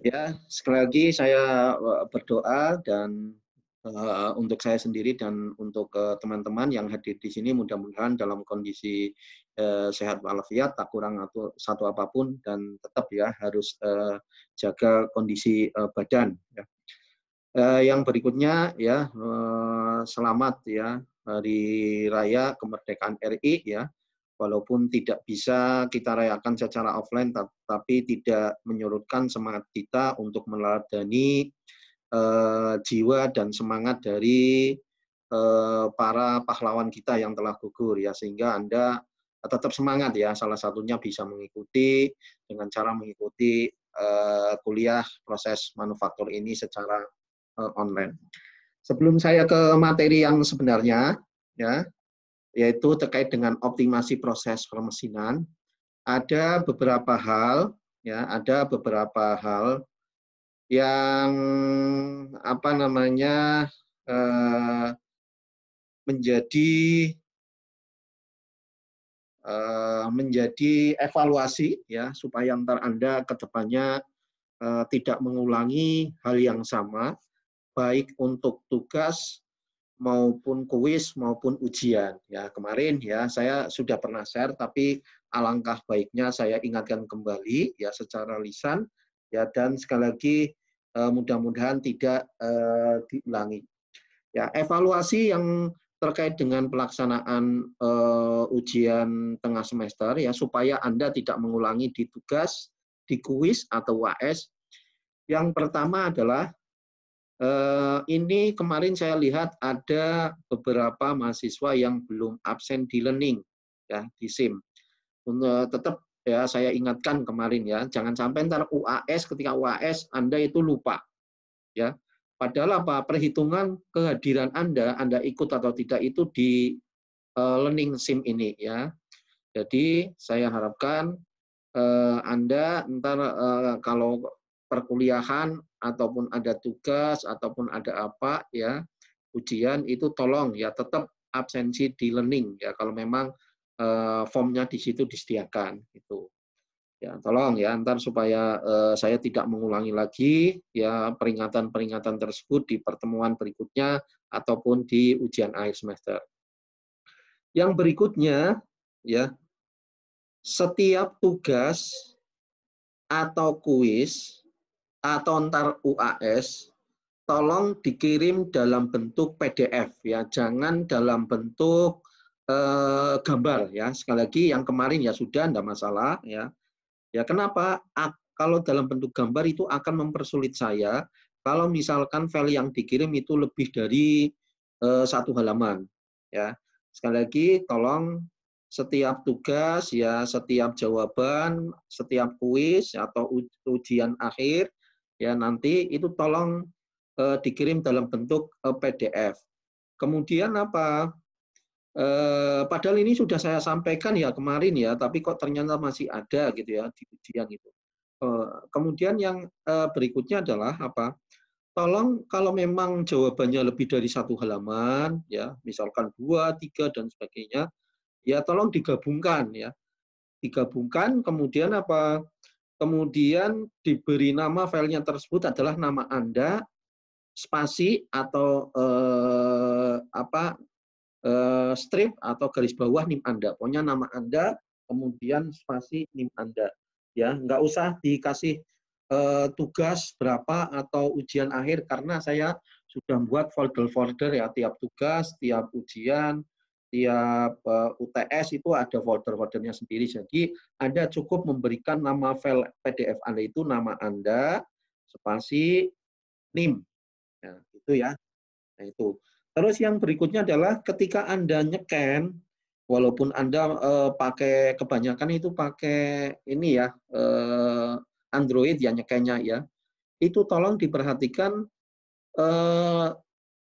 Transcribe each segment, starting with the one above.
Ya, sekali lagi saya eh, berdoa dan uh, untuk saya sendiri dan untuk eh, teman-teman uh, yang hadir di sini mudah-mudahan dalam kondisi uh, sehat walafiat tak kurang atau satu apapun dan tetap ya harus uh, jaga kondisi uh, badan ya. Uh, yang berikutnya ya uh, selamat ya hari raya kemerdekaan RI ya walaupun tidak bisa kita rayakan secara offline, tapi tidak menyurutkan semangat kita untuk meladeni uh, eh, jiwa dan semangat dari uh, para pahlawan kita yang telah gugur ya, sehingga anda tetap semangat ya. Salah satunya bisa mengikuti dengan cara mengikuti uh, kuliah proses manufaktur ini secara uh, online. Sebelum saya ke materi yang sebenarnya, ya yaitu terkait dengan optimasi proses permesinan. Ada beberapa hal, ya, ada beberapa hal yang apa namanya eh, menjadi eh, menjadi evaluasi ya supaya antar anda kedepannya eh, tidak mengulangi hal yang sama baik untuk tugas maupun kuis maupun ujian ya kemarin ya saya sudah pernah share tapi alangkah baiknya saya ingatkan kembali ya secara lisan ya dan sekali lagi eh, mudah-mudahan tidak uh, diulangi ya evaluasi yang terkait dengan pelaksanaan uh, ujian tengah semester ya supaya Anda tidak mengulangi di tugas, di kuis atau UAS. Yang pertama adalah Eh, ini kemarin saya lihat ada beberapa mahasiswa yang belum absen di learning ya di SIM. Untuk eh, tetap ya saya ingatkan kemarin ya, jangan sampai ntar UAS ketika UAS Anda itu lupa. Ya. Padahal apa? Perhitungan kehadiran Anda, Anda ikut atau tidak itu di eh, learning SIM ini ya. Jadi saya harapkan Anda ntar kalau perkuliahan ataupun ada tugas ataupun ada apa ya ujian itu tolong ya tetap absensi di learning ya kalau memang eh, formnya di situ disediakan itu ya tolong ya antar supaya eh, saya tidak mengulangi lagi ya peringatan-peringatan tersebut di pertemuan berikutnya ataupun di ujian akhir semester. Yang berikutnya ya setiap tugas atau kuis atau ntar UAS tolong dikirim dalam bentuk PDF ya, jangan dalam bentuk eh, gambar ya. Sekali lagi yang kemarin ya sudah tidak masalah ya. Ya kenapa? A kalau dalam bentuk gambar itu akan mempersulit saya kalau misalkan file yang dikirim itu lebih dari eh, satu halaman ya. Sekali lagi tolong setiap tugas ya, setiap jawaban, setiap kuis atau ujian akhir ya nanti itu tolong eh, dikirim dalam bentuk eh, PDF. Kemudian apa? Eh, padahal ini sudah saya sampaikan ya kemarin ya, tapi kok ternyata masih ada gitu ya di ujian itu. Eh, kemudian yang eh, berikutnya adalah apa? Tolong kalau memang jawabannya lebih dari satu halaman, ya misalkan dua, tiga dan sebagainya, ya tolong digabungkan ya digabungkan kemudian apa kemudian diberi nama filenya tersebut adalah nama Anda, spasi atau eh, apa eh, strip atau garis bawah nim Anda. Pokoknya nama Anda, kemudian spasi nim Anda. Ya, nggak usah dikasih eh, tugas berapa atau ujian akhir karena saya sudah buat folder-folder ya tiap tugas, tiap ujian, tiap uh, eh, UTS itu ada folder-foldernya sendiri. Jadi Anda cukup memberikan nama file PDF Anda itu nama Anda spasi NIM. Ya, itu ya. Nah, itu. Terus yang berikutnya adalah ketika Anda nyeken walaupun Anda uh, pakai kebanyakan itu pakai ini ya uh, Android ya nyekennya ya. Itu tolong diperhatikan eh,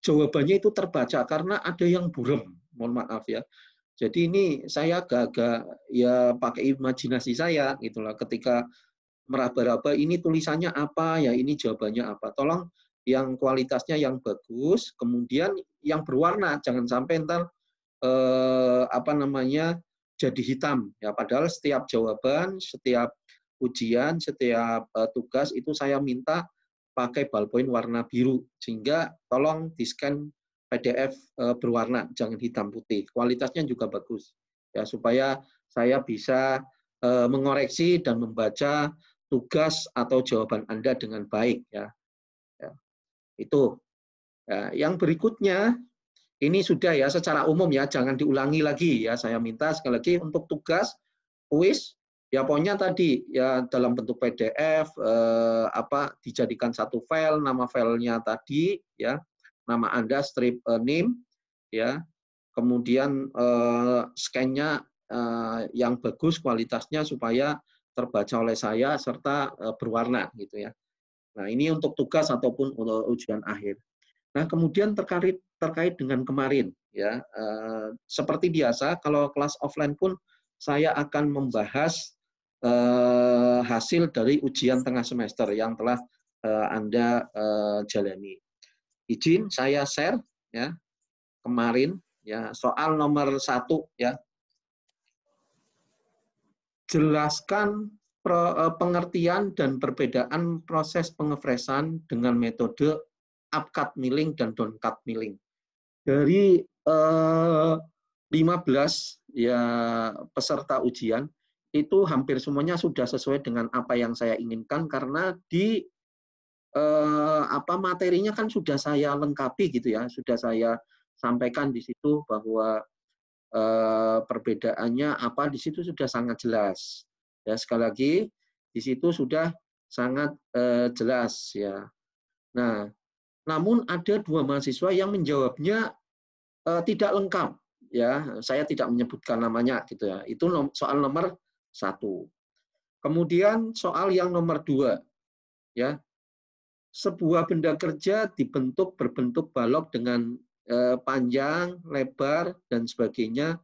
jawabannya itu terbaca karena ada yang buram. Mohon maaf ya. Jadi ini saya agak-agak ya pakai imajinasi saya gitulah ketika meraba-raba ini tulisannya apa ya ini jawabannya apa. Tolong yang kualitasnya yang bagus, kemudian yang berwarna jangan sampai ntar eh, apa namanya jadi hitam ya padahal setiap jawaban, setiap ujian, setiap eh, tugas itu saya minta pakai ballpoint warna biru sehingga tolong di scan PDF eh, berwarna jangan hitam putih kualitasnya juga bagus ya supaya saya bisa eh, mengoreksi dan membaca tugas atau jawaban Anda dengan baik ya, ya itu ya, yang berikutnya ini sudah ya secara umum ya jangan diulangi lagi ya saya minta sekali lagi untuk tugas kuis Ya pokoknya tadi ya dalam bentuk PDF eh, apa dijadikan satu file nama filenya tadi ya nama Anda strip eh, name ya kemudian eh, scan-nya eh, yang bagus kualitasnya supaya terbaca oleh saya serta eh, berwarna gitu ya. Nah, ini untuk tugas ataupun untuk ujian akhir. Nah, kemudian terkait terkait dengan kemarin ya. Eh, seperti biasa kalau kelas offline pun saya akan membahas eh, hasil dari ujian tengah semester yang telah eh, Anda eh, jalani. Izin saya share ya kemarin ya soal nomor satu ya jelaskan eh, pengertian dan perbedaan proses pengefresan dengan metode upcut milling dan downcut milling. Dari eh, 15 ya peserta ujian itu hampir semuanya sudah sesuai dengan apa yang saya inginkan karena di eh, apa materinya kan sudah saya lengkapi gitu ya, sudah saya sampaikan di situ bahwa eh, perbedaannya apa di situ sudah sangat jelas. Ya sekali lagi di situ sudah sangat eh, jelas ya. Nah, namun ada dua mahasiswa yang menjawabnya eh, tidak lengkap ya saya tidak menyebutkan namanya gitu ya itu nom soal nomor satu. Kemudian soal yang nomor dua, ya sebuah benda kerja dibentuk berbentuk balok dengan eh, panjang, lebar dan sebagainya.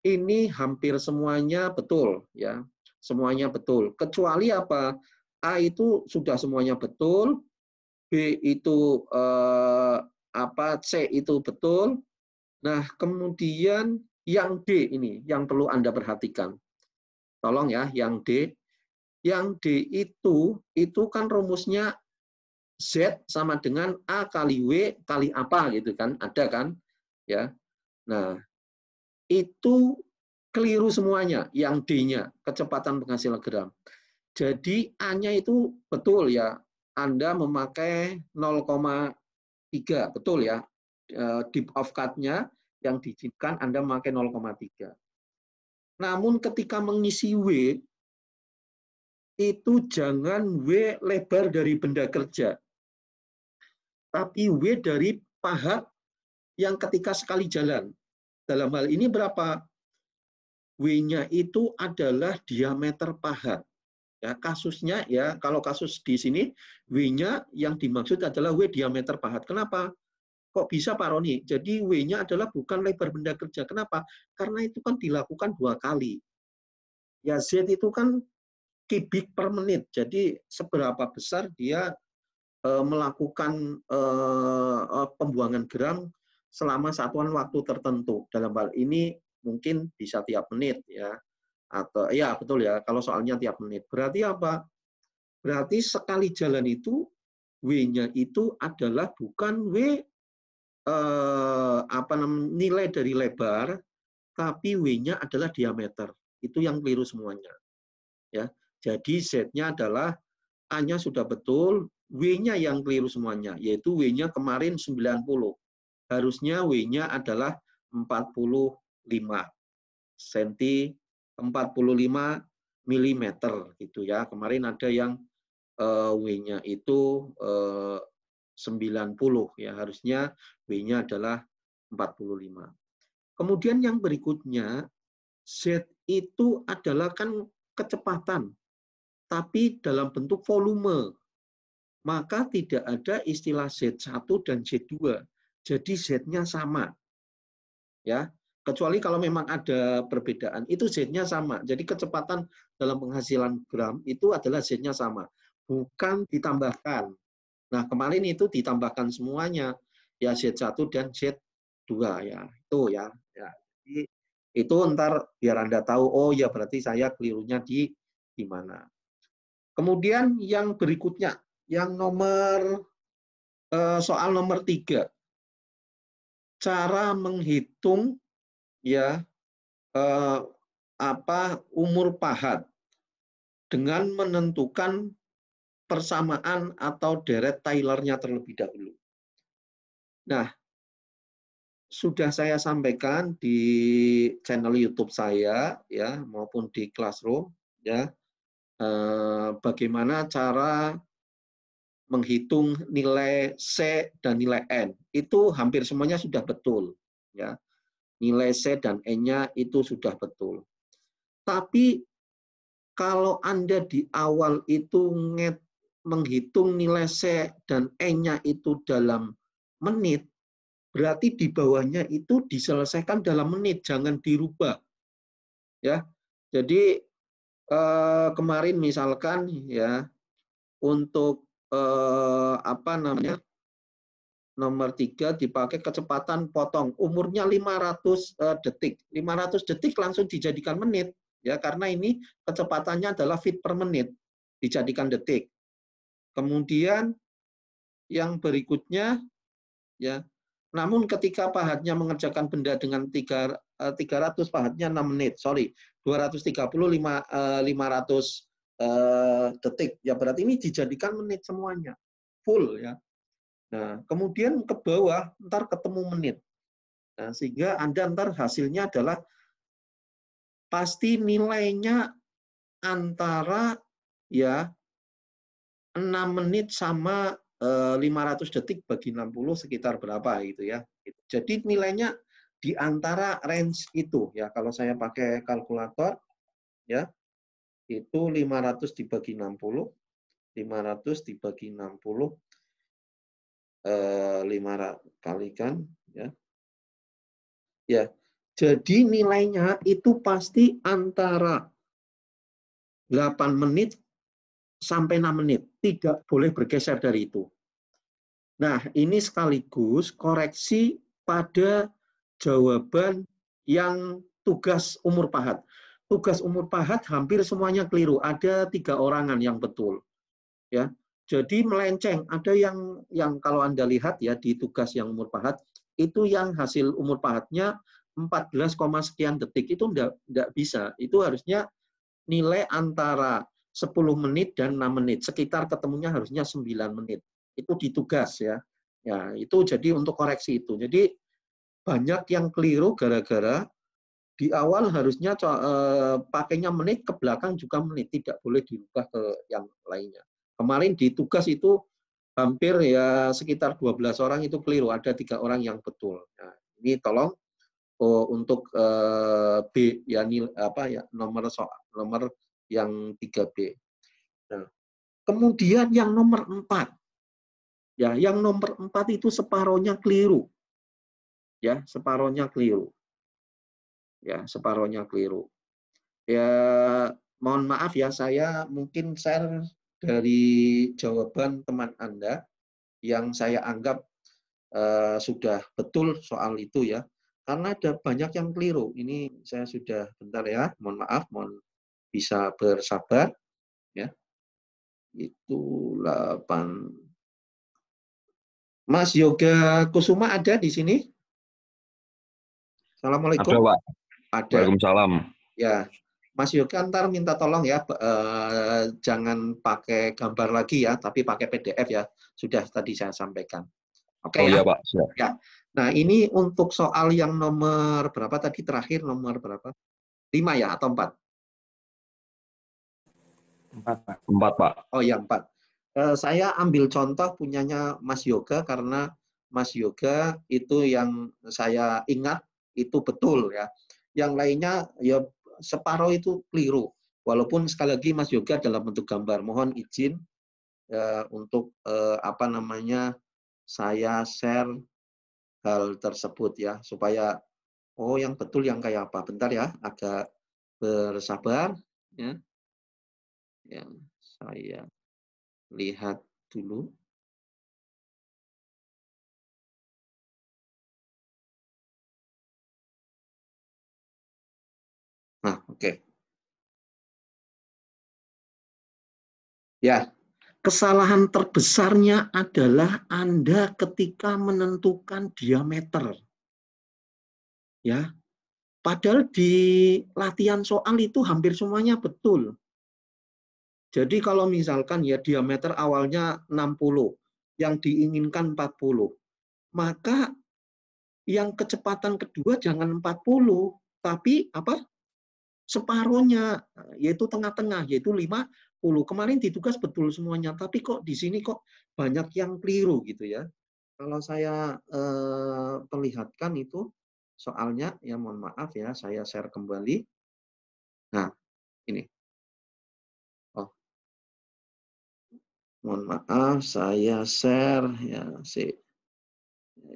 Ini hampir semuanya betul, ya semuanya betul. Kecuali apa? A itu sudah semuanya betul, B itu eh, apa? C itu betul. Nah kemudian yang D ini yang perlu anda perhatikan Tolong ya, yang D. Yang D itu, itu kan rumusnya Z sama dengan A kali W kali apa gitu kan. Ada kan? ya. Nah, itu keliru semuanya yang D-nya, kecepatan penghasil gram. Jadi A-nya itu betul ya, Anda memakai 0,3, betul ya. Eh, Deep of cut-nya yang diizinkan Anda memakai 0,3. Namun ketika mengisi W, itu jangan W lebar dari benda kerja. Tapi W dari paha yang ketika sekali jalan. Dalam hal ini berapa? W-nya itu adalah diameter paha. Ya, kasusnya ya kalau kasus di sini W-nya yang dimaksud adalah W diameter pahat. Kenapa? Kok bisa Pak Roni? Jadi W-nya adalah bukan lebar benda kerja. Kenapa? Karena itu kan dilakukan dua kali. Ya Z itu kan kubik per menit. Jadi seberapa besar dia e, melakukan e, pembuangan geram selama satuan waktu tertentu. Dalam hal ini mungkin bisa tiap menit ya. Atau ya betul ya kalau soalnya tiap menit. Berarti apa? Berarti sekali jalan itu W-nya itu adalah bukan W eh, apa namanya nilai dari lebar, tapi w-nya adalah diameter. Itu yang keliru semuanya. Ya, jadi z-nya adalah a-nya sudah betul, w-nya yang keliru semuanya, yaitu w-nya kemarin 90. Harusnya w-nya adalah 45 cm 45 mm gitu ya. Kemarin ada yang uh, W-nya itu eh, 90 ya harusnya B-nya adalah 45. Kemudian yang berikutnya Z itu adalah kan kecepatan tapi dalam bentuk volume. Maka tidak ada istilah Z1 dan Z2. Jadi Z-nya sama. Ya, kecuali kalau memang ada perbedaan itu Z-nya sama. Jadi kecepatan dalam penghasilan gram itu adalah Z-nya sama, bukan ditambahkan. Nah, kemarin itu ditambahkan semuanya ya Z1 dan Z2 ya. Itu ya. ya. Jadi, itu ntar biar Anda tahu oh ya berarti saya kelirunya di di mana. Kemudian yang berikutnya yang nomor eh, soal nomor tiga cara menghitung ya eh, apa umur pahat dengan menentukan persamaan atau deret Taylornya terlebih dahulu. Nah, sudah saya sampaikan di channel YouTube saya ya maupun di Classroom ya eh, bagaimana cara menghitung nilai C dan nilai N. Itu hampir semuanya sudah betul ya. Nilai C dan N-nya itu sudah betul. Tapi kalau Anda di awal itu nget menghitung nilai C dan E-nya itu dalam menit, berarti di bawahnya itu diselesaikan dalam menit, jangan dirubah. Ya. Jadi eh, kemarin misalkan ya untuk eh, apa namanya? Nomor tiga dipakai kecepatan potong. Umurnya 500 eh, detik. 500 detik langsung dijadikan menit. ya Karena ini kecepatannya adalah feet per menit. Dijadikan detik. Kemudian yang berikutnya ya namun ketika pahatnya mengerjakan benda dengan 300 eh, pahatnya 6 menit, sorry, 230 500 eh, eh, detik. Ya berarti ini dijadikan menit semuanya. Full ya. Nah, kemudian ke bawah ntar ketemu menit. Nah, sehingga Anda ntar hasilnya adalah pasti nilainya antara ya 6 menit sama 500 eh, detik bagi 60 sekitar berapa gitu ya. Jadi nilainya di antara range itu ya. Kalau saya pakai kalkulator ya itu 500 dibagi 60 500 dibagi 60 eh 5 kalikan ya. Ya. Jadi nilainya itu pasti antara 8 menit sampai 6 menit. Tidak boleh bergeser dari itu. Nah, ini sekaligus koreksi pada jawaban yang tugas umur pahat. Tugas umur pahat hampir semuanya keliru. Ada tiga orangan yang betul. Ya, jadi melenceng. Ada yang yang kalau anda lihat ya di tugas yang umur pahat itu yang hasil umur pahatnya 14, sekian detik itu enggak, enggak bisa. Itu harusnya nilai antara 10 menit dan 6 menit. Sekitar ketemunya harusnya 9 menit. Itu ditugas ya. Ya, itu jadi untuk koreksi itu. Jadi banyak yang keliru gara-gara di awal harusnya eh, pakainya menit ke belakang juga menit, tidak boleh diubah ke yang lainnya. Kemarin di tugas itu hampir ya sekitar 12 orang itu keliru, ada tiga orang yang betul. Nah, ini tolong oh, untuk eh, B ya nil, apa ya nomor soal nomor yang 3B. Nah, kemudian yang nomor 4. Ya, yang nomor 4 itu separohnya keliru. Ya, separohnya keliru. Ya, separohnya keliru. Ya, mohon maaf ya saya mungkin share dari jawaban teman Anda yang saya anggap uh, sudah betul soal itu ya. Karena ada banyak yang keliru. Ini saya sudah bentar ya, mohon maaf, mohon bisa bersabar ya itu 8 Mas Yoga Kusuma ada di sini Assalamualaikum ada Pak ada Waalaikumsalam ya Mas Yoga ntar minta tolong ya eh, jangan pakai gambar lagi ya tapi pakai PDF ya sudah tadi saya sampaikan Oke okay, oh, ya. ya Pak ya. nah ini untuk soal yang nomor berapa tadi terakhir nomor berapa Lima ya atau empat? Empat, Pak. Empat, Pak. Oh ya, empat. Eh, saya ambil contoh punyanya Mas Yoga karena Mas Yoga itu yang saya ingat itu betul ya. Yang lainnya ya separoh itu keliru. Walaupun sekali lagi Mas Yoga dalam bentuk gambar, mohon izin uh, untuk uh, apa namanya saya share hal tersebut ya supaya oh yang betul yang kayak apa. Bentar ya, agak bersabar ya. Ya, saya lihat dulu. Nah, oke. Okay. Ya, kesalahan terbesarnya adalah Anda ketika menentukan diameter. Ya. Padahal di latihan soal itu hampir semuanya betul. Jadi kalau misalkan ya diameter awalnya 60, yang diinginkan 40, maka yang kecepatan kedua jangan 40, tapi apa? separuhnya, yaitu tengah-tengah, yaitu 50. Kemarin ditugas betul semuanya, tapi kok di sini kok banyak yang keliru gitu ya. Kalau saya eh, perlihatkan itu soalnya, ya mohon maaf ya, saya share kembali. Nah, ini. mohon maaf saya share ya si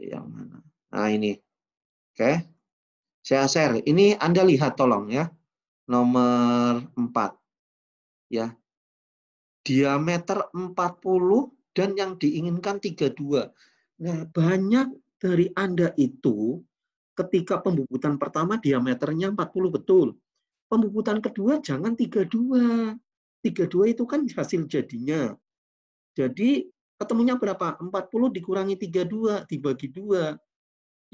yang mana nah ini oke okay. saya share ini anda lihat tolong ya nomor 4 ya diameter 40 dan yang diinginkan 32 nah banyak dari anda itu ketika pembubutan pertama diameternya 40 betul pembubutan kedua jangan 32 32 itu kan hasil jadinya jadi ketemunya berapa? 40 dikurangi 32 dibagi 2.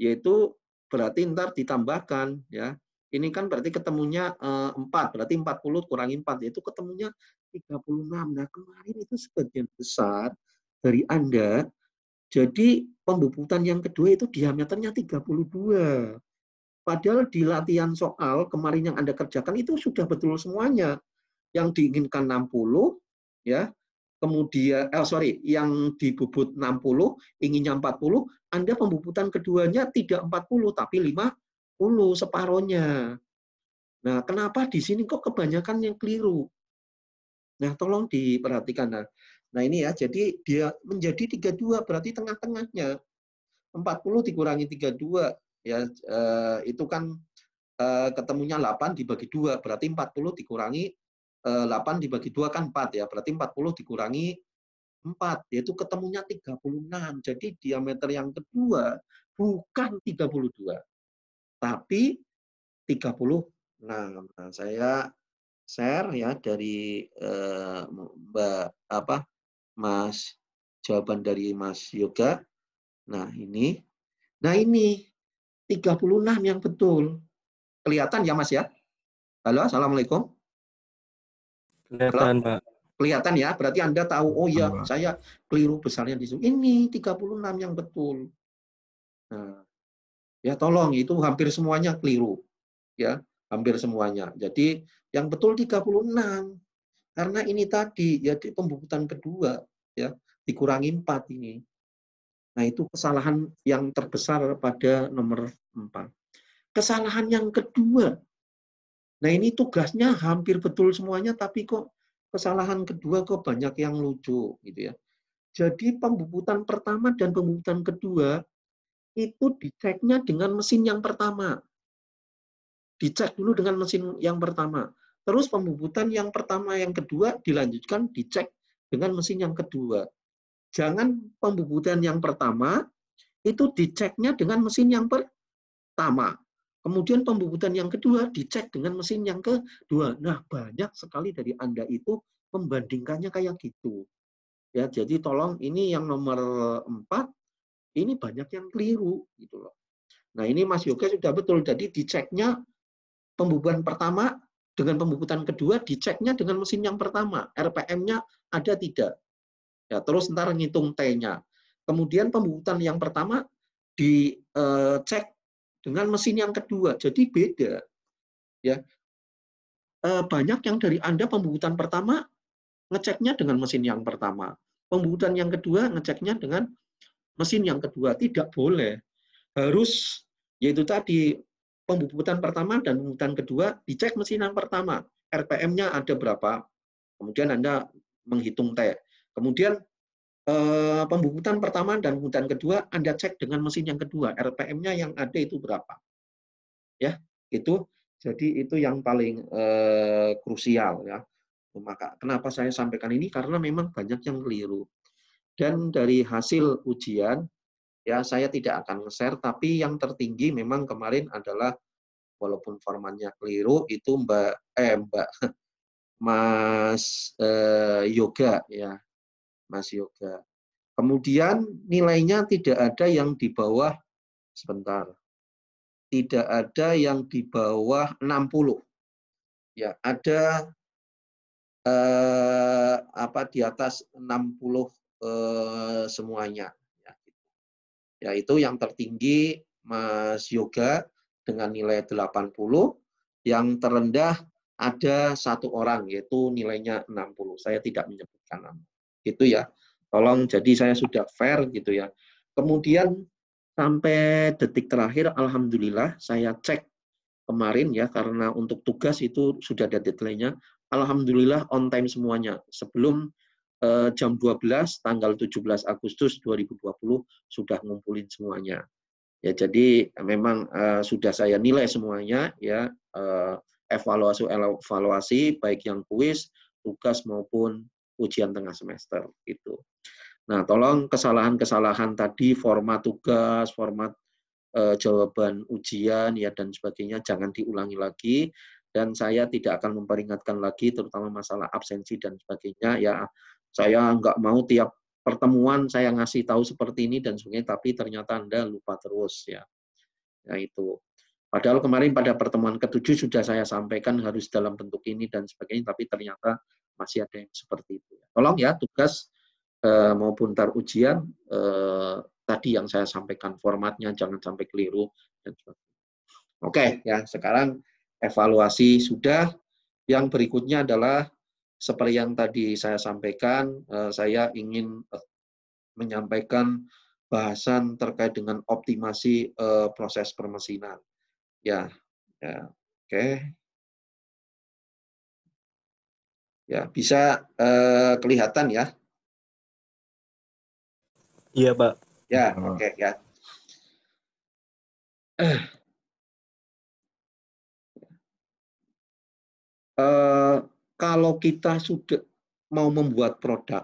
Yaitu berarti ntar ditambahkan ya. Ini kan berarti ketemunya eh, 4, berarti 40 kurangi 4 yaitu ketemunya 36. Nah, kemarin itu sebagian besar dari Anda jadi pembubutan yang kedua itu diameternya 32. Padahal di latihan soal kemarin yang Anda kerjakan itu sudah betul semuanya. Yang diinginkan 60 ya, kemudian eh, sorry yang dibubut 60 inginnya 40 Anda pembubutan keduanya tidak 40 tapi 50 separohnya nah kenapa di sini kok kebanyakan yang keliru nah tolong diperhatikan nah, nah ini ya jadi dia menjadi 32 berarti tengah-tengahnya 40 dikurangi 32 ya eh, itu kan eh, ketemunya 8 dibagi dua berarti 40 dikurangi 8 eh, dibagi 2 kan 4 ya, berarti 40 dikurangi 4, yaitu ketemunya 36. Jadi diameter yang kedua bukan 32, tapi 36. Nah, saya share ya dari eh, Mbak apa Mas jawaban dari Mas Yoga. Nah, ini. Nah, ini 36 yang betul. Kelihatan ya, Mas ya? Halo, Assalamualaikum. Kelihatan, Pak. Kelihatan ya, berarti Anda tahu, oh ya, Mbak. saya keliru besarnya di sini. Ini 36 yang betul. Nah, ya tolong, itu hampir semuanya keliru. Ya, hampir semuanya. Jadi yang betul 36. Karena ini tadi, ya di pembukutan kedua, ya dikurangi 4 ini. Nah, itu kesalahan yang terbesar pada nomor 4. Kesalahan yang kedua Nah ini tugasnya hampir betul semuanya, tapi kok kesalahan kedua kok banyak yang lucu gitu ya. Jadi pembubutan pertama dan pembubutan kedua itu diceknya dengan mesin yang pertama. Dicek dulu dengan mesin yang pertama. Terus pembubutan yang pertama, yang kedua dilanjutkan dicek dengan mesin yang kedua. Jangan pembubutan yang pertama itu diceknya dengan mesin yang pertama. Kemudian pembubutan yang kedua dicek dengan mesin yang kedua. Nah, banyak sekali dari Anda itu membandingkannya kayak gitu. Ya, jadi tolong ini yang nomor empat, ini banyak yang keliru gitu loh. Nah, ini Mas Yoga sudah betul. Jadi diceknya pembubutan pertama dengan pembubutan kedua diceknya dengan mesin yang pertama. RPM-nya ada tidak. Ya, terus ntar ngitung T-nya. Kemudian pembubutan yang pertama dicek eh, dengan mesin yang kedua. Jadi beda. Ya. Eh, banyak yang dari Anda pembuatan pertama ngeceknya dengan mesin yang pertama. Pembuatan yang kedua ngeceknya dengan mesin yang kedua. Tidak boleh. Harus yaitu tadi pembuatan pertama dan pembuatan kedua dicek mesin yang pertama. RPM-nya ada berapa? Kemudian Anda menghitung T. Kemudian Eh, pembungkutan pertama dan pembungkutan kedua Anda cek dengan mesin yang kedua, RPM-nya yang ada itu berapa. Ya, itu jadi itu yang paling eh, krusial ya. Maka kenapa saya sampaikan ini karena memang banyak yang keliru. Dan dari hasil ujian ya saya tidak akan share tapi yang tertinggi memang kemarin adalah walaupun formatnya keliru itu Mbak eh Mbak Mas eh, Yoga ya Mas Yoga. Kemudian nilainya tidak ada yang di bawah sebentar. Tidak ada yang di bawah 60. Ya, ada eh, apa di atas 60 eh, semuanya. Ya, gitu. ya yang tertinggi Mas Yoga dengan nilai 80, yang terendah ada satu orang yaitu nilainya 60. Saya tidak menyebutkan nama gitu ya tolong jadi saya sudah fair gitu ya kemudian sampai detik terakhir alhamdulillah saya cek kemarin ya karena untuk tugas itu sudah ada deadline-nya alhamdulillah on time semuanya sebelum eh, jam 12 tanggal 17 Agustus 2020 sudah ngumpulin semuanya ya jadi memang eh, sudah saya nilai semuanya ya eh, evaluasi evaluasi baik yang kuis tugas maupun ujian tengah semester itu. Nah, tolong kesalahan-kesalahan tadi format tugas, format e, jawaban ujian ya dan sebagainya jangan diulangi lagi dan saya tidak akan memperingatkan lagi terutama masalah absensi dan sebagainya ya saya nggak mau tiap pertemuan saya ngasih tahu seperti ini dan sebagainya tapi ternyata Anda lupa terus ya. Nah itu. Padahal kemarin pada pertemuan ketujuh sudah saya sampaikan harus dalam bentuk ini dan sebagainya tapi ternyata masih ada yang seperti itu. Tolong ya tugas eh, maupun tar ujian eh, tadi yang saya sampaikan formatnya jangan sampai keliru Oke ya sekarang evaluasi sudah. Yang berikutnya adalah seperti yang tadi saya sampaikan, eh, saya ingin eh, menyampaikan bahasan terkait dengan optimasi eh, proses permesinan. Ya, ya oke. Okay. Ya, bisa eh, kelihatan ya. Iya, Pak. Ya, ah. oke okay, ya. Eh, kalau kita sudah mau membuat produk,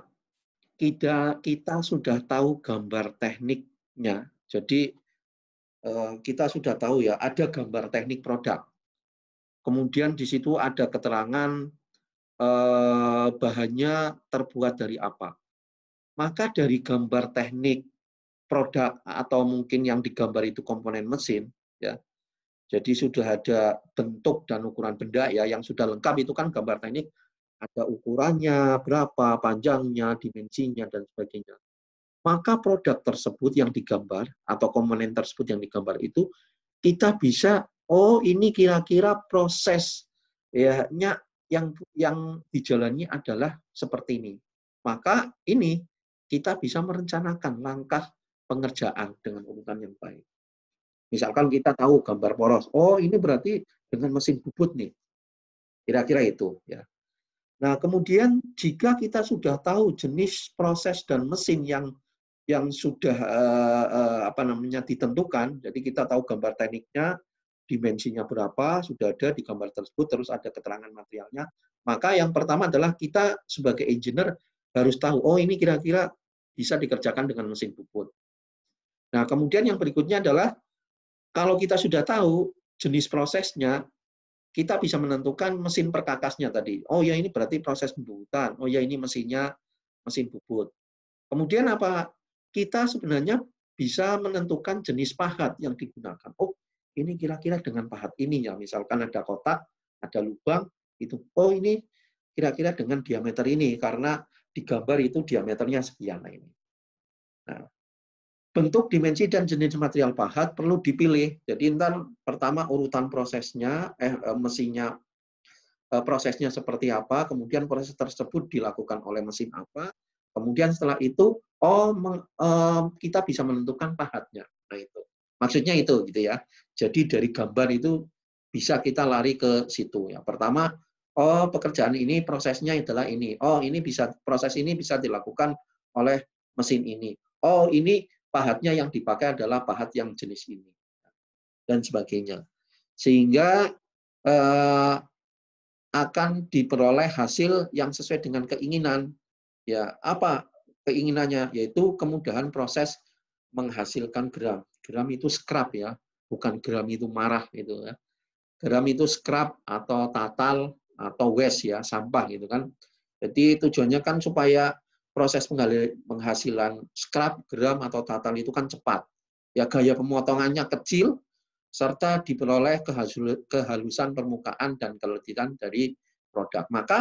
kita kita sudah tahu gambar tekniknya. Jadi eh, kita sudah tahu ya ada gambar teknik produk. Kemudian di situ ada keterangan Eh, bahannya terbuat dari apa. Maka dari gambar teknik produk atau mungkin yang digambar itu komponen mesin, ya. Jadi sudah ada bentuk dan ukuran benda ya yang sudah lengkap itu kan gambar teknik ada ukurannya, berapa panjangnya, dimensinya dan sebagainya. Maka produk tersebut yang digambar atau komponen tersebut yang digambar itu kita bisa oh ini kira-kira proses ya yang yang dijalani adalah seperti ini. Maka ini kita bisa merencanakan langkah pengerjaan dengan urutan yang baik. Misalkan kita tahu gambar poros, oh ini berarti dengan mesin bubut nih. Kira-kira itu ya. Nah, kemudian jika kita sudah tahu jenis proses dan mesin yang yang sudah eh, eh apa namanya ditentukan, jadi kita tahu gambar tekniknya, dimensinya berapa, sudah ada di gambar tersebut, terus ada keterangan materialnya. Maka yang pertama adalah kita sebagai engineer harus tahu, oh ini kira-kira bisa dikerjakan dengan mesin bubut. Nah, kemudian yang berikutnya adalah kalau kita sudah tahu jenis prosesnya, kita bisa menentukan mesin perkakasnya tadi. Oh ya ini berarti proses pembuatan. Oh ya ini mesinnya mesin bubut. Kemudian apa? Kita sebenarnya bisa menentukan jenis pahat yang digunakan. Oh, ini kira-kira dengan pahat ininya. Misalkan ada kotak, ada lubang, itu oh ini kira-kira dengan diameter ini karena digambar itu diameternya sekian nah ini. Nah, bentuk dimensi dan jenis material pahat perlu dipilih. Jadi ntar pertama urutan prosesnya, eh, eh mesinnya eh, prosesnya seperti apa, kemudian proses tersebut dilakukan oleh mesin apa, kemudian setelah itu oh eh, kita bisa menentukan pahatnya. Nah itu. Maksudnya itu gitu ya. Jadi dari gambar itu bisa kita lari ke situ. Yang pertama, oh pekerjaan ini prosesnya adalah ini. Oh ini bisa proses ini bisa dilakukan oleh mesin ini. Oh ini pahatnya yang dipakai adalah pahat yang jenis ini dan sebagainya. Sehingga eh, akan diperoleh hasil yang sesuai dengan keinginan. Ya apa keinginannya? Yaitu kemudahan proses menghasilkan gram. Gram itu scrap ya, bukan geram itu marah gitu ya. Kan. Geram itu scrap atau tatal atau waste ya, sampah gitu kan. Jadi tujuannya kan supaya proses penghasilan scrap, geram atau tatal itu kan cepat. Ya gaya pemotongannya kecil serta diperoleh kehalusan permukaan dan keletihan dari produk. Maka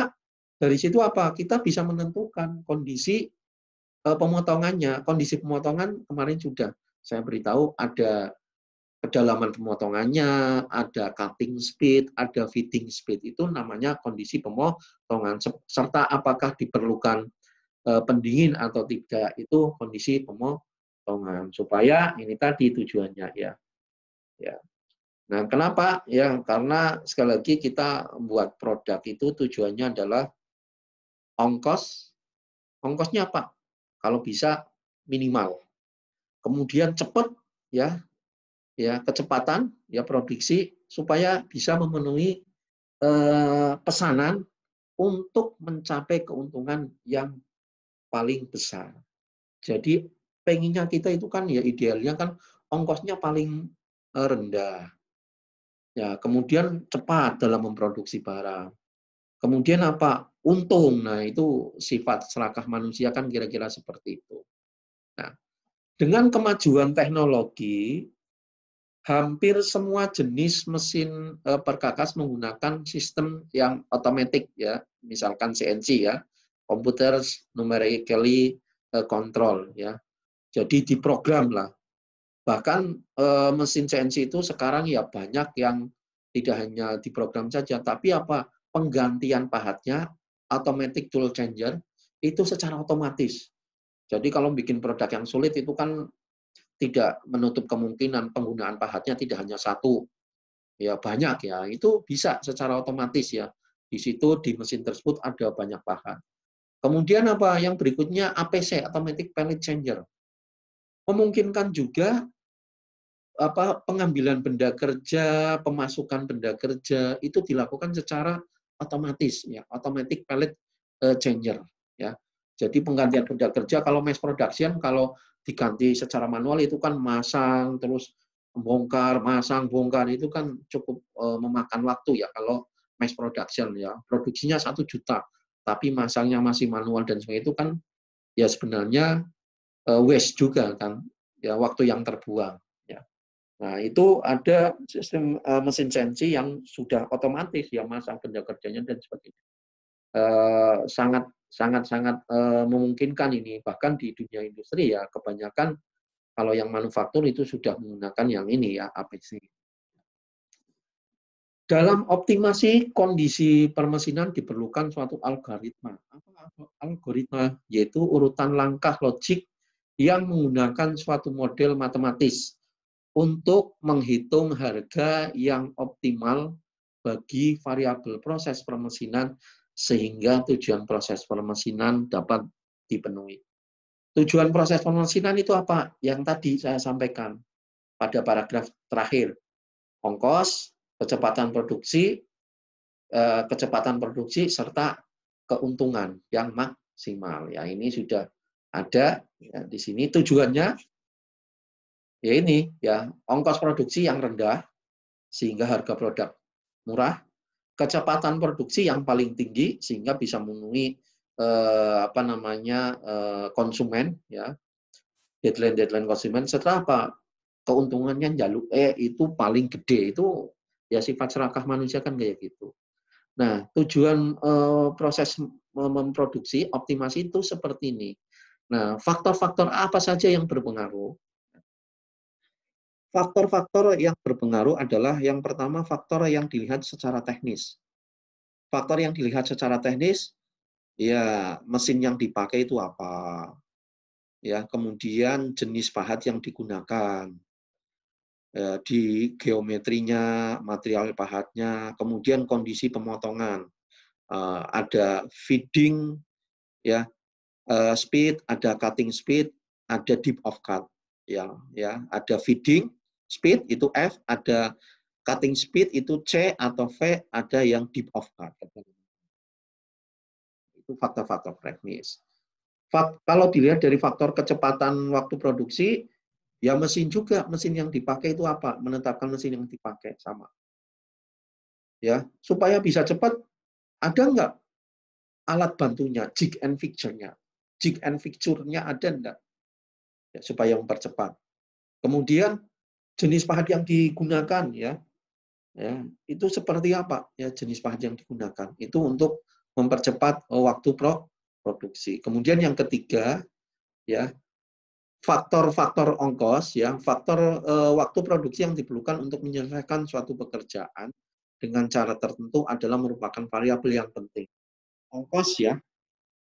dari situ apa? Kita bisa menentukan kondisi eh, pemotongannya. Kondisi pemotongan kemarin sudah saya beritahu ada kedalaman pemotongannya, ada cutting speed, ada feeding speed. Itu namanya kondisi pemotongan. Serta apakah diperlukan eh, pendingin atau tidak, itu kondisi pemotongan. Supaya ini tadi tujuannya ya. ya. Nah, kenapa? Ya, karena sekali lagi kita buat produk itu tujuannya adalah ongkos. Ongkosnya apa? Kalau bisa minimal. Kemudian cepat ya ya kecepatan ya produksi supaya bisa memenuhi eh, pesanan untuk mencapai keuntungan yang paling besar. Jadi penginnya kita itu kan ya idealnya kan ongkosnya paling eh, rendah. Ya, kemudian cepat dalam memproduksi barang. Kemudian apa? Untung. Nah, itu sifat serakah manusia kan kira-kira seperti itu. Nah, dengan kemajuan teknologi hampir semua jenis mesin eh, perkakas menggunakan sistem yang otomatis ya, misalkan CNC ya, komputer numerically eh, control ya. Jadi diprogram lah. Bahkan eh, mesin CNC itu sekarang ya banyak yang tidak hanya diprogram saja, tapi apa penggantian pahatnya automatic tool changer itu secara otomatis. Jadi kalau bikin produk yang sulit itu kan tidak menutup kemungkinan penggunaan pahatnya tidak hanya satu ya banyak ya itu bisa secara otomatis ya di situ di mesin tersebut ada banyak pahat kemudian apa yang berikutnya APC automatic pellet changer memungkinkan juga apa pengambilan benda kerja pemasukan benda kerja itu dilakukan secara otomatis ya automatic pellet eh, changer ya jadi penggantian benda kerja kalau mass production kalau diganti secara manual itu kan masang terus bongkar, masang, bongkar itu kan cukup uh, memakan waktu ya kalau mass production ya. Produksinya satu juta, tapi masangnya masih manual dan sebagainya itu kan ya sebenarnya uh, waste juga kan ya waktu yang terbuang ya. Nah, itu ada sistem uh, mesin sensi yang sudah otomatis ya masang benda kerjanya dan sebagainya. sangat sangat-sangat e, memungkinkan ini bahkan di dunia industri ya kebanyakan kalau yang manufaktur itu sudah menggunakan yang ini ya APC. Dalam optimasi kondisi permesinan diperlukan suatu algoritma. Apa algoritma? Yaitu urutan langkah logik yang menggunakan suatu model matematis untuk menghitung harga yang optimal bagi variabel proses permesinan sehingga tujuan proses permesinan dapat dipenuhi. Tujuan proses permesinan itu apa? Yang tadi saya sampaikan pada paragraf terakhir. Ongkos, kecepatan produksi, eh, kecepatan produksi serta keuntungan yang maksimal. Ya, ini sudah ada ya, di sini tujuannya ya ini ya ongkos produksi yang rendah sehingga harga produk murah kecepatan produksi yang paling tinggi sehingga bisa memenuhi eh, apa namanya eh, konsumen ya deadline deadline konsumen setelah apa keuntungannya jalur eh itu paling gede itu ya sifat serakah manusia kan kayak gitu nah tujuan eh, proses memproduksi optimasi itu seperti ini nah faktor-faktor apa saja yang berpengaruh Faktor-faktor yang berpengaruh adalah yang pertama faktor yang dilihat secara teknis. Faktor yang dilihat secara teknis, ya mesin yang dipakai itu apa, ya kemudian jenis pahat yang digunakan, ya, di geometrinya, material pahatnya, kemudian kondisi pemotongan, uh, ada feeding, ya uh, speed, ada cutting speed, ada deep of cut, ya, ya, ada feeding, speed itu F, ada cutting speed itu C atau V, ada yang deep of cut. Itu faktor-faktor teknis. Fak, kalau dilihat dari faktor kecepatan waktu produksi, ya mesin juga, mesin yang dipakai itu apa? Menetapkan mesin yang dipakai sama. Ya, supaya bisa cepat, ada nggak alat bantunya, jig and fixture-nya? Jig and fixture-nya ada nggak? Ya, supaya mempercepat. Kemudian jenis pahat yang digunakan ya ya itu seperti apa ya jenis pahat yang digunakan itu untuk mempercepat eh, waktu pro produksi kemudian yang ketiga ya faktor-faktor ongkos ya faktor eh, waktu produksi yang diperlukan untuk menyelesaikan suatu pekerjaan dengan cara tertentu adalah merupakan variabel yang penting ongkos ya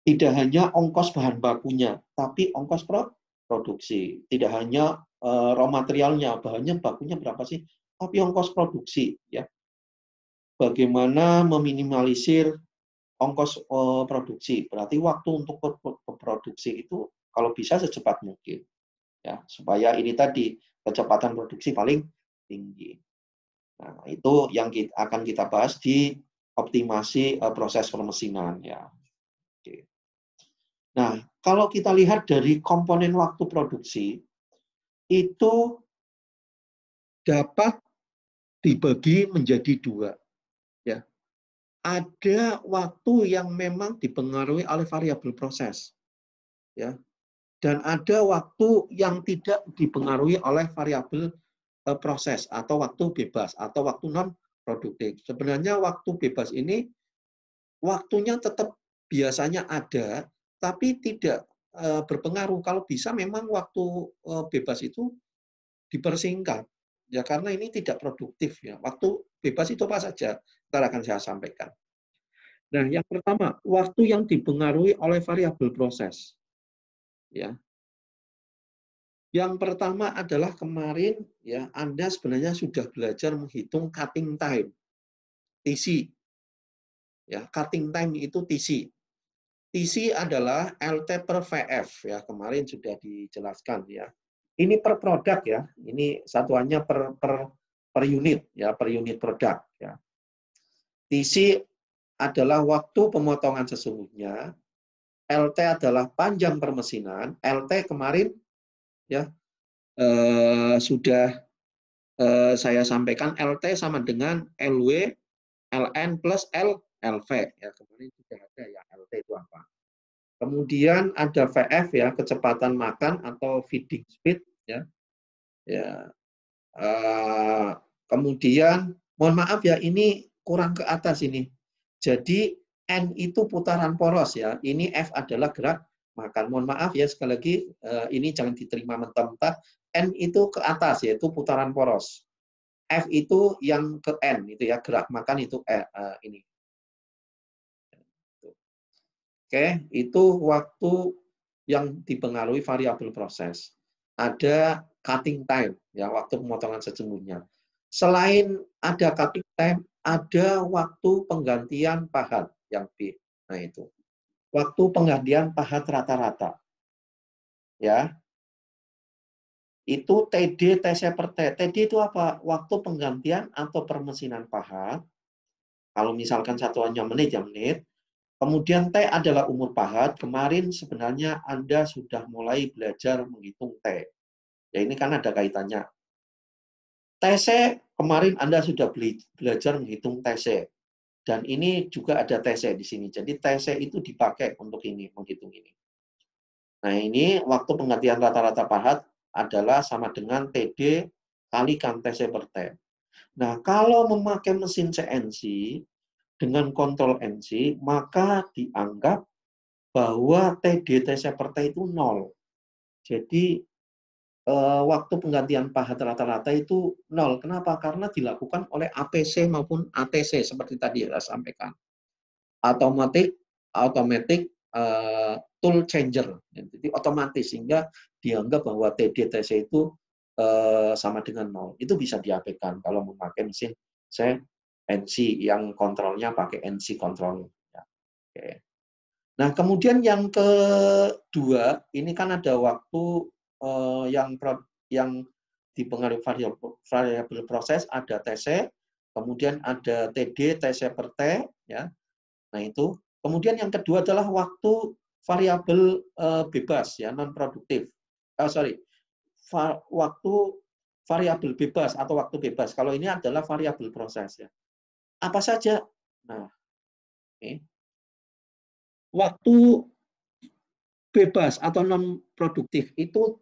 tidak hanya ongkos bahan bakunya tapi ongkos pro produksi. Tidak hanya uh, raw materialnya, bahannya bakunya berapa sih, tapi ongkos produksi ya. Bagaimana meminimalisir ongkos uh, produksi. Berarti waktu untuk produksi itu kalau bisa secepat mungkin. Ya, supaya ini tadi kecepatan produksi paling tinggi. Nah, itu yang kita, akan kita bahas di optimasi uh, proses permesinan ya. Nah, kalau kita lihat dari komponen waktu produksi, itu dapat dibagi menjadi dua. Ya. Ada waktu yang memang dipengaruhi oleh variabel proses. Ya. Dan ada waktu yang tidak dipengaruhi oleh variabel eh, proses atau waktu bebas atau waktu non produktif. Sebenarnya waktu bebas ini waktunya tetap biasanya ada, tapi tidak eh, berpengaruh. Kalau bisa memang waktu eh, bebas itu dipersingkat. Ya karena ini tidak produktif ya. Waktu bebas itu apa saja, ntar akan saya sampaikan. Nah, yang pertama, waktu yang dipengaruhi oleh variabel proses. Ya. Yang pertama adalah kemarin ya Anda sebenarnya sudah belajar menghitung cutting time. TC. Ya, cutting time itu TC, TC adalah LT per VF ya kemarin sudah dijelaskan ya. Ini per produk ya, ini satuannya per per per unit ya per unit produk ya. TC adalah waktu pemotongan sesungguhnya, LT adalah panjang permesinan, LT kemarin ya eh, sudah eh, saya sampaikan LT sama dengan LW LN plus L LV ya kemarin sudah ada ya LT itu apa. Kemudian ada VF ya kecepatan makan atau feeding speed ya. Ya. Uh, kemudian mohon maaf ya ini kurang ke atas ini. Jadi N itu putaran poros ya. Ini F adalah gerak makan. Mohon maaf ya sekali lagi uh, ini jangan diterima mentah-mentah. N itu ke atas yaitu putaran poros. F itu yang ke N itu ya gerak makan itu eh, uh, ini okay, itu waktu yang dipengaruhi variabel proses. Ada cutting time, ya waktu pemotongan sejumlahnya. Selain ada cutting time, ada waktu penggantian pahat yang B. Nah itu. Waktu penggantian pahat rata-rata. Ya. Itu TD, TC per T. TD itu apa? Waktu penggantian atau permesinan pahat. Kalau misalkan satuannya menit, ya menit. Kemudian T adalah umur pahat. Kemarin sebenarnya Anda sudah mulai belajar menghitung T. Ya ini kan ada kaitannya. TC kemarin Anda sudah belajar menghitung TC. Dan ini juga ada TC di sini. Jadi TC itu dipakai untuk ini, menghitung ini. Nah ini waktu penggantian rata-rata pahat adalah sama dengan TD kalikan TC per T. Nah kalau memakai mesin CNC, dengan kontrol NC, maka dianggap bahwa TDT seperti itu nol. Jadi eh, waktu penggantian pahat rata-rata itu nol. Kenapa? Karena dilakukan oleh APC maupun ATC seperti tadi saya sampaikan. Automatic, automatic eh, tool changer. Jadi otomatis sehingga dianggap bahwa TDTC itu eh, sama dengan nol. Itu bisa diapekan kalau memakai mesin saya NC yang kontrolnya pakai NC kontrol. Ya. Nah, kemudian yang kedua, ini kan ada waktu eh, yang yang dipengaruhi variabel, variabel proses ada TC, kemudian ada TD, TC per T, ya. Nah, itu. Kemudian yang kedua adalah waktu variabel eh, bebas ya, non produktif. Oh, eh, sorry. waktu variabel bebas atau waktu bebas. Kalau ini adalah variabel proses ya apa saja. Nah, okay. waktu bebas atau non produktif itu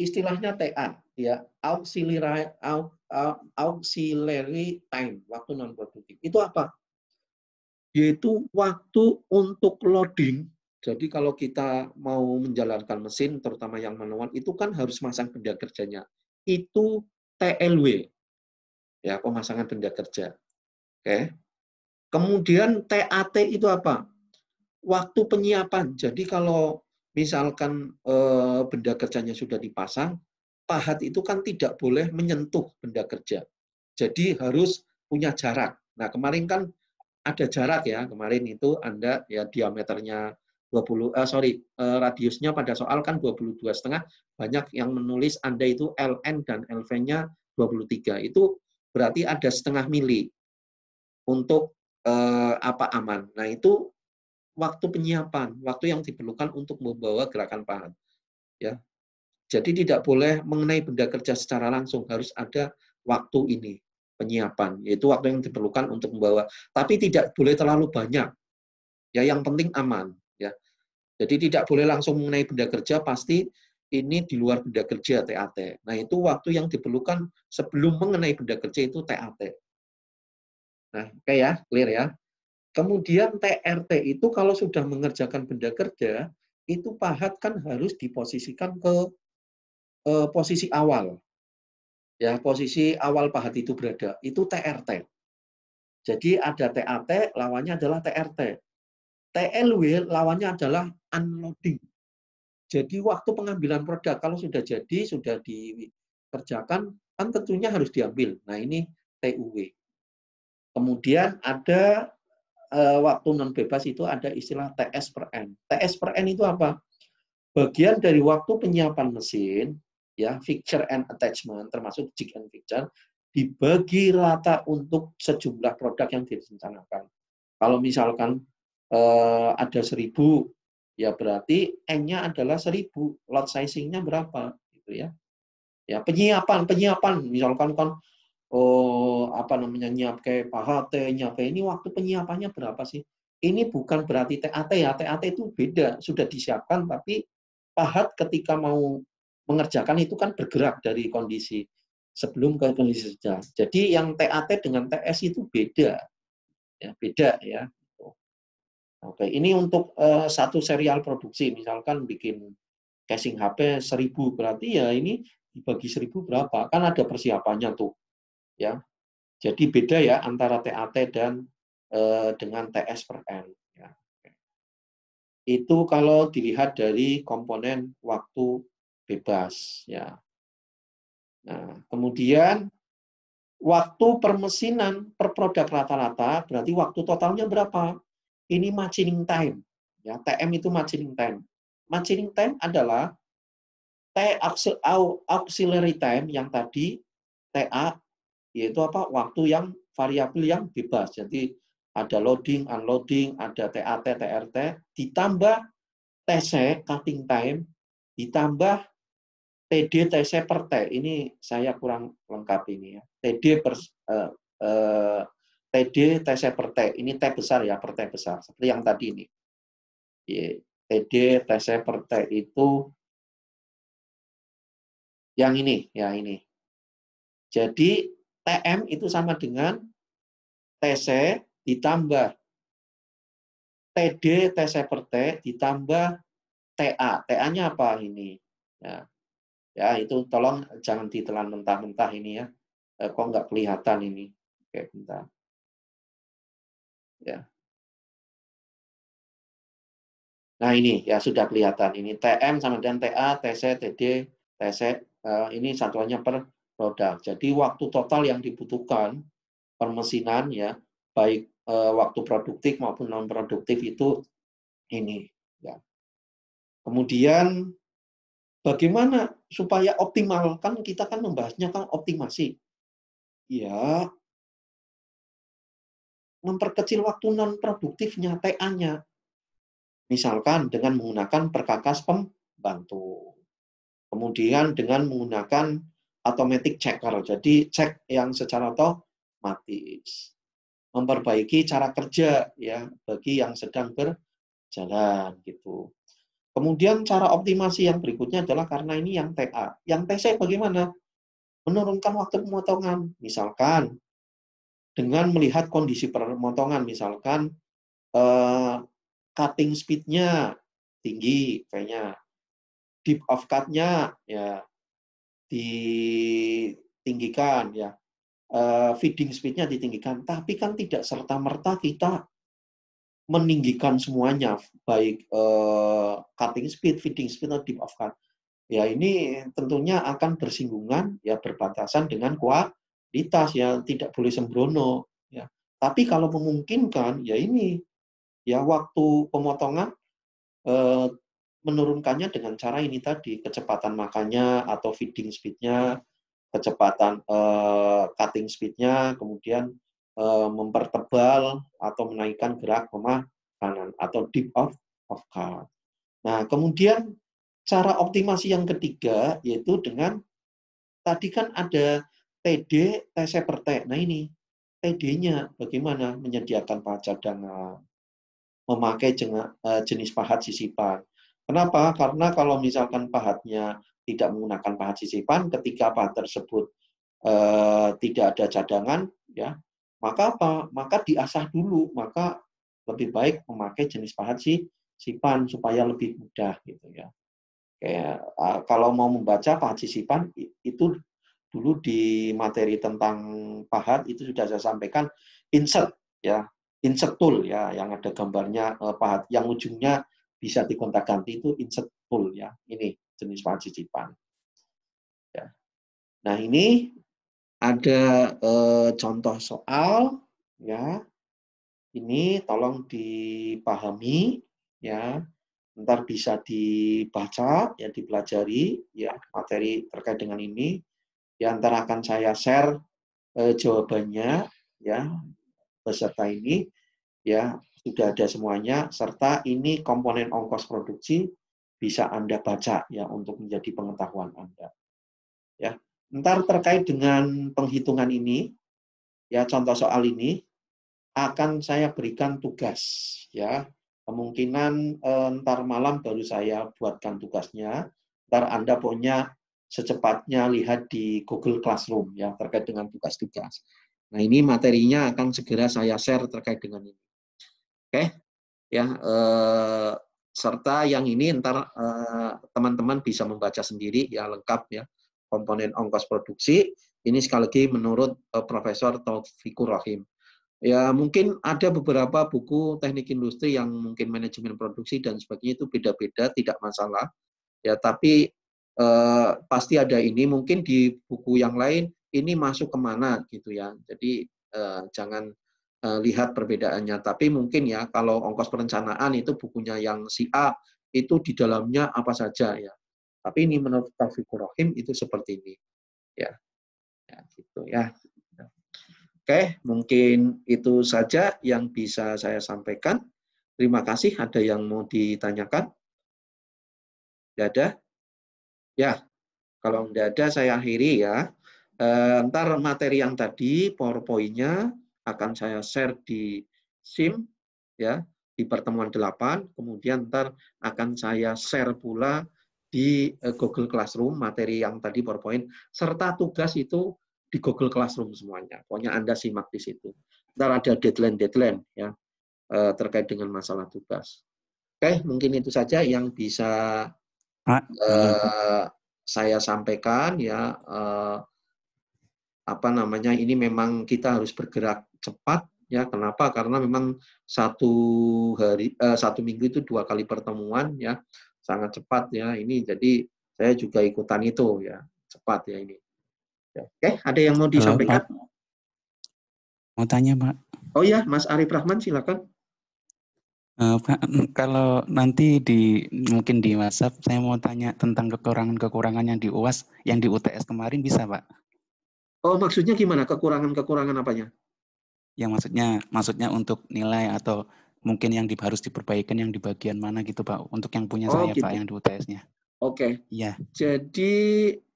istilahnya TA, ya auxiliary auxiliary time waktu non produktif. Itu apa? Yaitu waktu untuk loading. Jadi kalau kita mau menjalankan mesin, terutama yang manual, itu kan harus masang benda kerjanya. Itu TLW, ya pemasangan benda kerja. Oke. Kemudian TAT itu apa? Waktu penyiapan. Jadi kalau misalkan eh, benda kerjanya sudah dipasang, pahat itu kan tidak boleh menyentuh benda kerja. Jadi harus punya jarak. Nah, kemarin kan ada jarak ya. Kemarin itu Anda ya diameternya 20 eh, sorry eh, radiusnya pada soal kan 22 setengah banyak yang menulis anda itu ln dan lv-nya 23 itu berarti ada setengah mili untuk eh, apa aman. Nah, itu waktu penyiapan, waktu yang diperlukan untuk membawa gerakan paham. Ya. Jadi tidak boleh mengenai benda kerja secara langsung, harus ada waktu ini penyiapan, yaitu waktu yang diperlukan untuk membawa. Tapi tidak boleh terlalu banyak. Ya, yang penting aman. Ya, jadi tidak boleh langsung mengenai benda kerja pasti ini di luar benda kerja TAT. Nah itu waktu yang diperlukan sebelum mengenai benda kerja itu TAT. Nah, oke okay ya, clear ya. Kemudian TRT itu kalau sudah mengerjakan benda kerja, itu pahat kan harus diposisikan ke eh, posisi awal. Ya, posisi awal pahat itu berada, itu TRT. Jadi ada TAT, lawannya adalah TRT. TLW lawannya adalah unloading. Jadi waktu pengambilan produk kalau sudah jadi, sudah dikerjakan, kan tentunya harus diambil. Nah, ini TUW. Kemudian ada eh, waktu non bebas itu ada istilah TS per N. TS per N itu apa? Bagian dari waktu penyiapan mesin, ya fixture and attachment, termasuk jig and fixture, dibagi rata untuk sejumlah produk yang direncanakan. Kalau misalkan eh, ada seribu, ya berarti N-nya adalah seribu. Lot sizing-nya berapa? Gitu ya. Ya penyiapan, penyiapan. Misalkan kan oh apa namanya nyiap kayak pahate, nyiap ini waktu penyiapannya berapa sih? Ini bukan berarti TAT ya, TAT itu beda, sudah disiapkan tapi pahat ketika mau mengerjakan itu kan bergerak dari kondisi sebelum ke kondisi sejarah. Jadi yang TAT dengan TS itu beda. Ya, beda ya. Gitu. Oke, ini untuk uh, satu serial produksi misalkan bikin casing HP 1000 berarti ya ini dibagi 1000 berapa? Kan ada persiapannya tuh ya. Jadi beda ya antara TAT dan eh, dengan TS per N. Ya. Itu kalau dilihat dari komponen waktu bebas. Ya. Nah, kemudian waktu permesinan per produk rata-rata berarti waktu totalnya berapa? Ini machining time. Ya, TM itu machining time. Machining time adalah T auxiliary time yang tadi TA yaitu apa waktu yang variabel yang bebas. Jadi ada loading, unloading, ada TAT, TRT, ditambah TC, cutting time, ditambah TD, TC per T. Ini saya kurang lengkap ini ya. TD per eh, eh, TD, TC per T. Ini T besar ya, per T besar. Seperti yang tadi ini. TD, TC per T itu yang ini, ya ini. Jadi TM itu sama dengan TC ditambah TD TC per T ditambah TA. TA-nya apa ini? Ya. ya, itu tolong jangan ditelan mentah-mentah ini ya. Eh, kok nggak kelihatan ini? Oke, bentar. Ya. Nah ini ya sudah kelihatan. Ini TM sama dengan TA, TC, TD, TC. Eh, ini satuannya per produk. Jadi waktu total yang dibutuhkan permesinan ya baik e, waktu produktif maupun non produktif itu ini ya. Kemudian bagaimana supaya optimal kan kita kan membahasnya kan optimasi. Ya memperkecil waktu non produktifnya TA-nya. Misalkan dengan menggunakan perkakas pembantu. Kemudian dengan menggunakan automatic checker. Jadi cek yang secara otomatis. Memperbaiki cara kerja ya bagi yang sedang berjalan gitu. Kemudian cara optimasi yang berikutnya adalah karena ini yang TA. Yang TC bagaimana? Menurunkan waktu pemotongan. Misalkan dengan melihat kondisi pemotongan, misalkan eh, cutting speed-nya tinggi, kayaknya deep of cut-nya ya ditinggikan ya uh, feeding speednya ditinggikan tapi kan tidak serta merta kita meninggikan semuanya baik eh, cutting speed feeding speed atau deep of cut ya ini tentunya akan bersinggungan ya berbatasan dengan kualitas ya tidak boleh sembrono ya tapi kalau memungkinkan ya ini ya waktu pemotongan eh, menurunkannya dengan cara ini tadi, kecepatan makannya atau feeding speednya, kecepatan uh, cutting speednya, kemudian uh, mempertebal atau menaikkan gerak koma kanan atau deep off of car. Nah, kemudian cara optimasi yang ketiga yaitu dengan tadi kan ada TD, TC per T. Nah ini TD-nya bagaimana menyediakan pajak cadangan, memakai eh, jenis pahat sisipan, Kenapa? Karena kalau misalkan pahatnya tidak menggunakan pahat sisipan, ketika pahat tersebut e, tidak ada cadangan, ya maka apa? Maka diasah dulu, maka lebih baik memakai jenis pahat sisipan supaya lebih mudah gitu ya. Kayak eh, kalau mau membaca pahat sisipan itu dulu di materi tentang pahat itu sudah saya sampaikan insert ya insert tool ya yang ada gambarnya eh, pahat yang ujungnya bisa dikontak ganti itu insert tool ya. Ini jenis cipan Ya. Nah, ini ada e, contoh soal ya. Ini tolong dipahami ya. Ntar bisa dibaca ya dipelajari ya materi terkait dengan ini. Ya, ntar akan saya share e, jawabannya ya beserta ini ya sudah ada semuanya, serta ini komponen ongkos produksi bisa Anda baca ya untuk menjadi pengetahuan Anda. Ya, ntar terkait dengan penghitungan ini, ya contoh soal ini akan saya berikan tugas ya. Kemungkinan eh, ntar malam baru saya buatkan tugasnya. Ntar Anda punya secepatnya lihat di Google Classroom ya terkait dengan tugas-tugas. Nah, ini materinya akan segera saya share terkait dengan ini okay? ya eh, serta yang ini ntar eh, teman-teman bisa membaca sendiri ya lengkap ya komponen ongkos produksi ini sekali lagi menurut eh, Profesor Taufikur Rahim ya mungkin ada beberapa buku teknik industri yang mungkin manajemen produksi dan sebagainya itu beda-beda tidak masalah ya tapi eh, pasti ada ini mungkin di buku yang lain ini masuk kemana gitu ya jadi eh, jangan Eh, lihat perbedaannya. Tapi mungkin ya kalau ongkos perencanaan itu bukunya yang si A itu di dalamnya apa saja ya. Tapi ini menurut Taufikur Rahim itu seperti ini. Ya. Ya gitu ya. Oke, mungkin itu saja yang bisa saya sampaikan. Terima kasih ada yang mau ditanyakan? Tidak ada? Ya. Kalau tidak ada saya akhiri ya. Eh, ntar materi yang tadi PowerPoint-nya akan saya share di SIM ya di pertemuan 8, kemudian ntar akan saya share pula di eh, Google Classroom materi yang tadi PowerPoint serta tugas itu di Google Classroom semuanya. Pokoknya Anda simak di situ. Ntar ada deadline-deadline ya eh, terkait dengan masalah tugas. Oke, mungkin itu saja yang bisa Uh, saya sampaikan ya uh, apa namanya ini memang kita harus bergerak cepat ya kenapa karena memang satu hari eh, satu minggu itu dua kali pertemuan ya sangat cepat ya ini jadi saya juga ikutan itu ya cepat ya ini ya, oke ada yang mau eh, disampaikan Halo, mau tanya Pak oh ya Mas Arif Rahman silakan eh, Pak mm, kalau nanti di mungkin di WhatsApp saya mau tanya tentang kekurangan-kekurangan yang di UAS yang di UTS kemarin bisa Pak oh maksudnya gimana kekurangan-kekurangan apanya yang maksudnya maksudnya untuk nilai atau mungkin yang di, harus diperbaikan yang di bagian mana gitu Pak untuk yang punya oh, saya gitu. Pak yang di UTS-nya. Oke. Okay. Iya. Jadi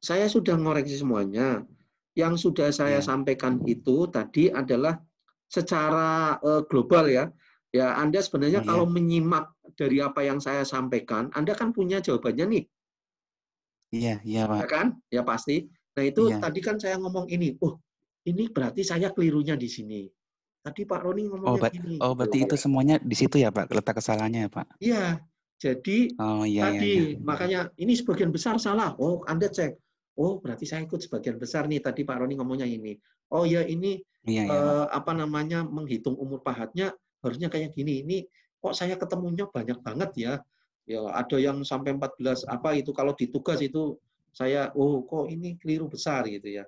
saya sudah ngoreksi semuanya. Yang sudah saya ya. sampaikan itu tadi adalah secara uh, global ya. Ya, Anda sebenarnya oh, iya. kalau menyimak dari apa yang saya sampaikan, Anda kan punya jawabannya nih. Iya, iya Pak. Ya kan? Ya pasti. Nah itu ya. tadi kan saya ngomong ini, oh ini berarti saya kelirunya di sini. Tadi Pak Roni ngomongnya oh, gini. Oh, berarti itu semuanya di situ ya, Pak, letak kesalahannya, ya, Pak. Iya. Jadi oh, iya, tadi iya, iya, iya. makanya ini sebagian besar salah. Oh, Anda cek. Oh, berarti saya ikut sebagian besar nih. Tadi Pak Roni ngomongnya ini. Oh ya ini iya, iya. Eh, apa namanya menghitung umur pahatnya harusnya kayak gini. Ini kok saya ketemunya banyak banget ya. Ya, ada yang sampai 14 apa itu kalau ditugas itu saya oh kok ini keliru besar gitu ya.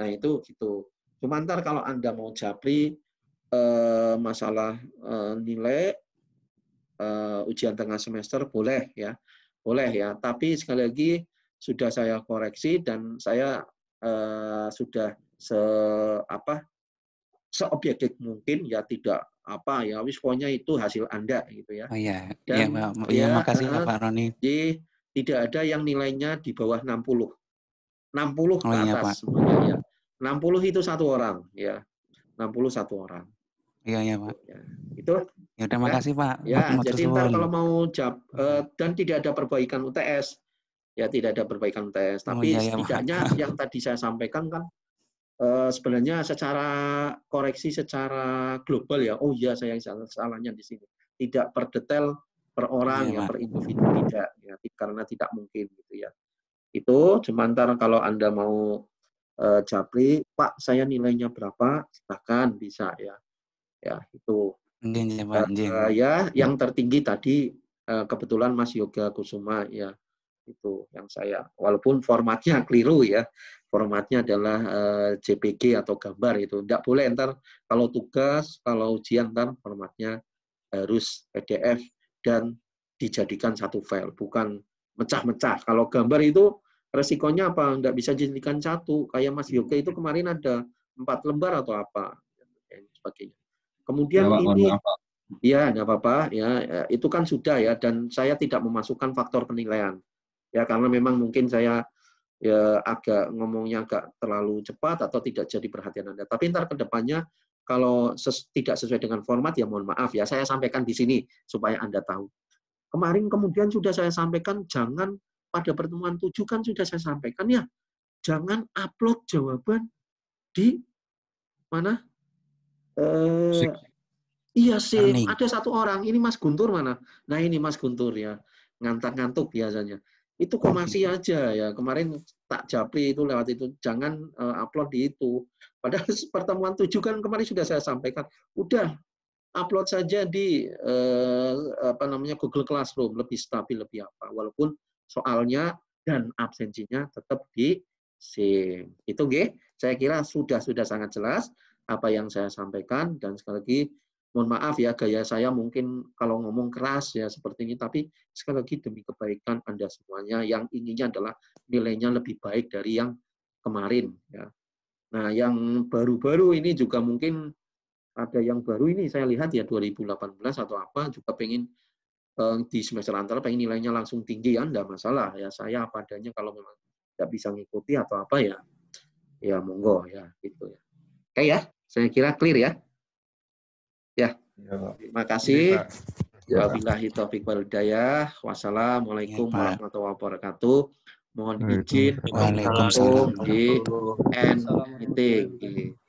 Nah, itu gitu. Cuma ntar kalau Anda mau japri Eh, masalah eh, nilai eh, ujian tengah semester boleh ya, boleh ya. Tapi sekali lagi sudah saya koreksi dan saya sudah se apa seobjektif mungkin ya tidak apa ya wis itu hasil anda gitu ya. Oh iya, iya dan, ya, ya, ya makasih ya, Pak Roni. Jadi tidak ada yang nilainya di bawah 60. 60 ke oh, iya, atas iya, Pak. semuanya ya. 60 itu satu orang ya. 60 satu orang. Iya iya pak. Ya, itu. Ya ya. kasih pak. Ya jadi ntar kalau mau jawab uh, eh, dan tidak ada perbaikan UTS ya tidak ada perbaikan UTS oh, tapi oh, iya, iya, setidaknya pak. yang tadi saya sampaikan kan uh, sebenarnya secara koreksi secara global ya oh iya saya salah salahnya di sini tidak per detail per orang iya, ya per individu tidak ya karena tidak mungkin gitu ya itu sementara kalau anda mau uh, japri pak saya nilainya berapa silahkan bisa ya ya itu ya, Mending. Uh, ya yang tertinggi tadi uh, kebetulan Mas Yoga Kusuma ya itu yang saya walaupun formatnya keliru ya formatnya adalah uh, eh, JPG atau gambar itu tidak boleh ntar kalau tugas kalau ujian ntar formatnya harus PDF dan dijadikan satu file bukan mecah-mecah kalau gambar itu resikonya apa tidak bisa dijadikan satu kayak Mas Yoga itu kemarin ada empat lembar atau apa dan sebagainya Kemudian ya, ini ya nggak apa-apa ya itu kan sudah ya dan saya tidak memasukkan faktor penilaian. Ya karena memang mungkin saya ya agak ngomongnya agak terlalu cepat atau tidak jadi perhatian Anda. Tapi ntar kedepannya kalau ses tidak sesuai dengan format ya mohon maaf ya saya sampaikan di sini supaya Anda tahu. Kemarin kemudian sudah saya sampaikan jangan pada pertemuan tujuh kan sudah saya sampaikan ya. Jangan upload jawaban di mana? Uh, iya sih ada satu orang ini Mas Guntur mana nah ini Mas Guntur ya ngantak-ngantuk biasanya itu komasi aja ya kemarin tak japri itu lewat itu jangan uh, upload di itu padahal pertemuan tujuh kan kemarin sudah saya sampaikan udah upload saja di uh, apa namanya Google Classroom lebih stabil lebih apa walaupun soalnya dan absensinya tetap di sim. itu g saya kira sudah sudah sangat jelas apa yang saya sampaikan dan sekali lagi mohon maaf ya gaya saya mungkin kalau ngomong keras ya seperti ini tapi sekali lagi demi kebaikan Anda semuanya yang inginnya adalah nilainya lebih baik dari yang kemarin ya. Nah, yang baru-baru ini juga mungkin ada yang baru ini saya lihat ya 2018 atau apa juga pengen eh, di semester antara pengen nilainya langsung tinggi ya enggak masalah ya saya apa adanya kalau memang tidak bisa mengikuti atau apa ya ya monggo ya gitu ya. kayak ya. Saya kira clear ya. Ya. ya. Terima kasih. Ya. Wabillahi taufik wal hidayah. Wassalamualaikum ya, warahmatullahi wabarakatuh. Mohon izin. Waalaikumsalam. Di end meeting.